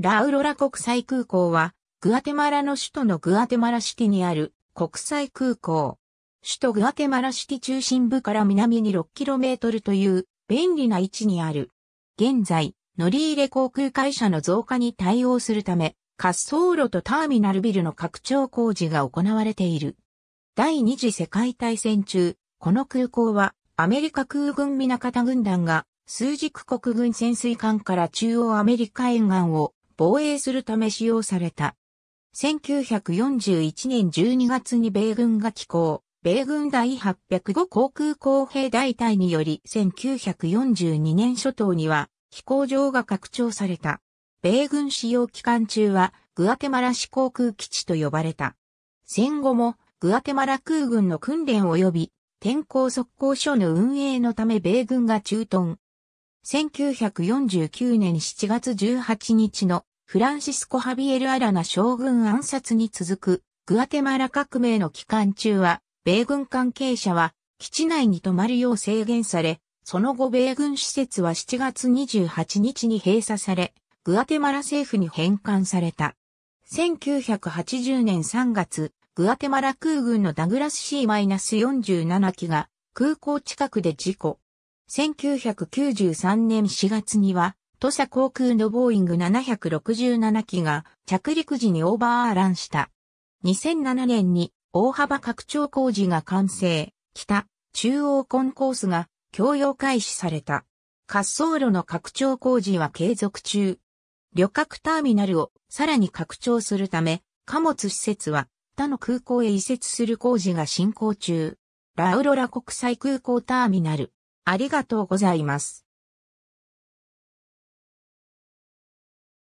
ラウロラ国際空港は、グアテマラの首都のグアテマラシティにある国際空港。首都グアテマラシティ中心部から南に 6km という便利な位置にある。現在、乗り入れ航空会社の増加に対応するため、滑走路とターミナルビルの拡張工事が行われている。第二次世界大戦中、この空港はアメリカ空軍港軍団が数軸国軍潜水艦から中央アメリカ沿岸を防衛するため使用された。1941年12月に米軍が寄港、米軍第805航空工兵大隊により1942年初頭には飛行場が拡張された。米軍使用期間中はグアテマラ市航空基地と呼ばれた。戦後もグアテマラ空軍の訓練及び天候速攻所の運営のため米軍が駐屯。1949年7月18日のフランシスコ・ハビエル・アラナ将軍暗殺に続く、グアテマラ革命の期間中は、米軍関係者は、基地内に泊まるよう制限され、その後米軍施設は7月28日に閉鎖され、グアテマラ政府に返還された。1980年3月、グアテマラ空軍のダグラス C-47 機が空港近くで事故。1993年4月には土佐航空のボーイング767機が着陸時にオーバーランした。2007年に大幅拡張工事が完成、北、中央コンコースが供用開始された。滑走路の拡張工事は継続中。旅客ターミナルをさらに拡張するため、貨物施設は他の空港へ移設する工事が進行中。ラウロラ国際空港ターミナル。ありがとうございます。